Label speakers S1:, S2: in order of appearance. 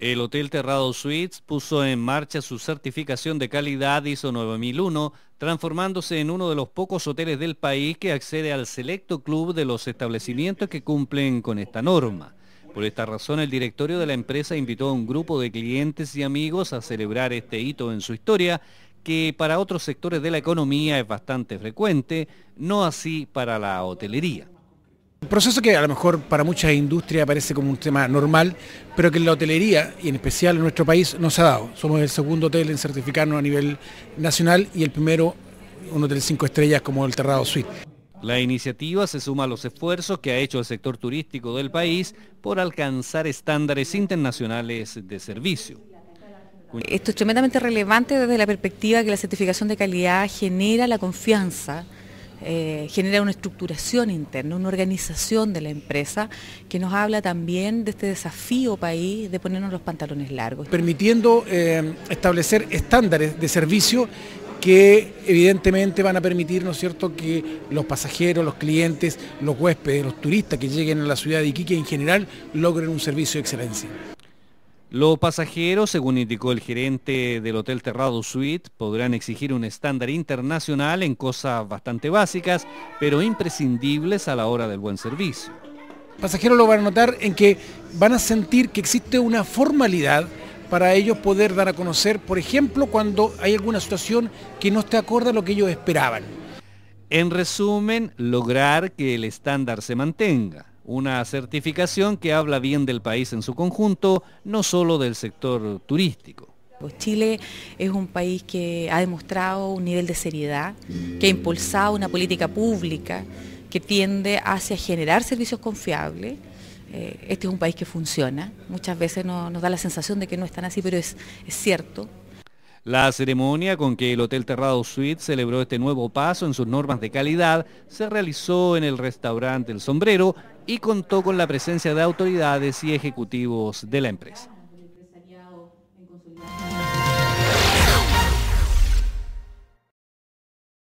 S1: El Hotel Terrado Suites puso en marcha su certificación de calidad ISO 9001, transformándose en uno de los pocos hoteles del país que accede al selecto club de los establecimientos que cumplen con esta norma. Por esta razón, el directorio de la empresa invitó a un grupo de clientes y amigos a celebrar este hito en su historia, que para otros sectores de la economía es bastante frecuente, no así
S2: para la hotelería proceso que a lo mejor para muchas industrias parece como un tema normal, pero que en la hotelería, y en especial en nuestro país, no se ha dado. Somos el segundo hotel en certificarnos a nivel nacional y el primero, un hotel cinco estrellas como el Terrado Suite.
S1: La iniciativa se suma a los esfuerzos que ha hecho el sector turístico del país por alcanzar estándares internacionales de servicio.
S3: Esto es tremendamente relevante desde la perspectiva que la certificación de calidad genera la confianza eh, genera una estructuración interna, una organización de la empresa que nos habla también de este desafío país de ponernos los pantalones largos.
S2: Permitiendo eh, establecer estándares de servicio que evidentemente van a permitir, cierto?, que los pasajeros, los clientes, los huéspedes, los turistas que lleguen a la ciudad de Iquique en general logren un servicio de excelencia.
S1: Los pasajeros, según indicó el gerente del Hotel Terrado Suite, podrán exigir un estándar internacional en cosas bastante básicas, pero
S2: imprescindibles a la hora del buen servicio. Pasajeros lo van a notar en que van a sentir que existe una formalidad para ellos poder dar a conocer, por ejemplo, cuando hay alguna situación que no esté acorde a lo que ellos esperaban. En resumen,
S1: lograr que el estándar se mantenga una certificación que habla bien del país en su conjunto, no solo del sector turístico.
S3: Pues Chile es un país que ha demostrado un nivel de seriedad, que ha impulsado una política pública que tiende hacia generar servicios confiables. Eh, este es un país que funciona. Muchas veces nos da la sensación de que no es tan así, pero es, es cierto.
S1: La ceremonia con que el Hotel Terrado Suite celebró este nuevo paso en sus normas de calidad se realizó en el restaurante El Sombrero y contó con la presencia de autoridades y ejecutivos de la empresa.